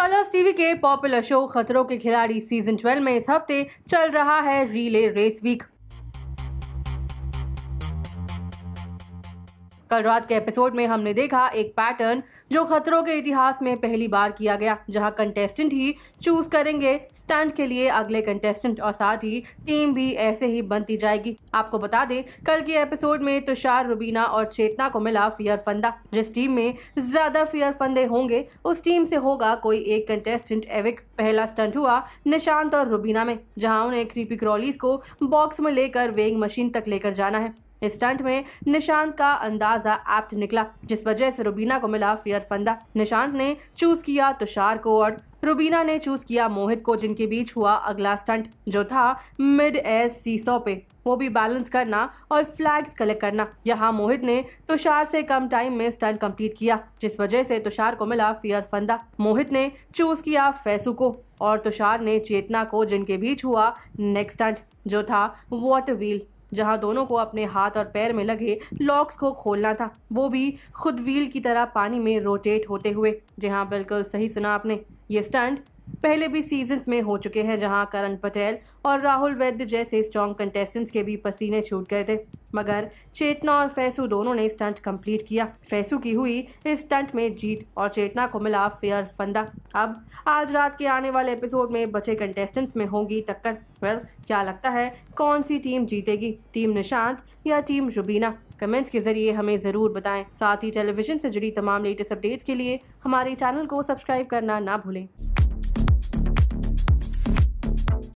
colours TV के popular show खतरों के खिलाड़ी सीजन 12 में इस हफ्ते चल रहा है रिले रेस वीक कल रात के एपिसोड में हमने देखा एक पैटर्न जो खतरों के इतिहास में पहली बार किया गया जहां कंटेस्टेंट ही चूज करेंगे स्टैंड के लिए अगले कंटेस्टेंट और साथ ही टीम भी ऐसे ही बनती जाएगी आपको बता दें कल के एपिसोड में तुषार रुबीना और चेतना को मिला फियर फंदा जिस टीम में ज्यादा फियर फंदे होंगे उस टीम से होगा कोई एक कंटेस्टेंट एविक पहला स्टंट हुआ निशांत और रुबीना में जहां उन्हें क्रीपी क्रॉलीज को बॉक्स में लेकर वेइंग मशीन तक लेकर जाना है इस स्टंट में निशांत का अंदाजा एप्ट निकला जिस वजह से रुबीना को मिला फियर फंदा निशांत ने चूज किया तुषार को और रुबीना ने चूज किया मोहित को जिनके बीच हुआ अगला स्टंट जो था मिड एयर सी पे वो भी बैलेंस करना और फ्लैग्स कलेक्ट करना यहाँ मोहित ने तुषार से कम टाइम में स्टंट कंप्लीट किया जिस वजह से तुषार को मिला फियर फंदा मोहित ने चूज किया फैसू को और तुषार ने चेतना को जिनके बीच हुआ नेक्स्ट स्टंट जो था वॉटर व्हील जहां दोनों को अपने हाथ और पैर में लगे लॉक्स को खोलना था वो भी खुद व्हील की तरह पानी में रोटेट होते हुए जी हाँ बिल्कुल सही सुना आपने ये स्टंट पहले भी सीजन्स में हो चुके हैं जहां करण पटेल और राहुल वैद्य जैसे स्ट्रॉन्ग कंटेस्टेंट्स के भी पसीने छूट गए थे मगर चेतना और फैसू दोनों ने स्टंट कंप्लीट किया फैसू की हुई इस स्टंट में जीत और चेतना को मिला फेयर फंदा अब आज रात के आने वाले एपिसोड में बचे कंटेस्टेंट्स में होगी टक्कर वेल क्या लगता है कौन सी टीम जीतेगी टीम निशांत या टीम रुबीना कमेंट्स के जरिए हमें ज़रूर बताएं साथ ही टेलीविजन से जुड़ी तमाम लेटेस्ट अपडेट्स के लिए हमारे चैनल को सब्सक्राइब करना ना भूलें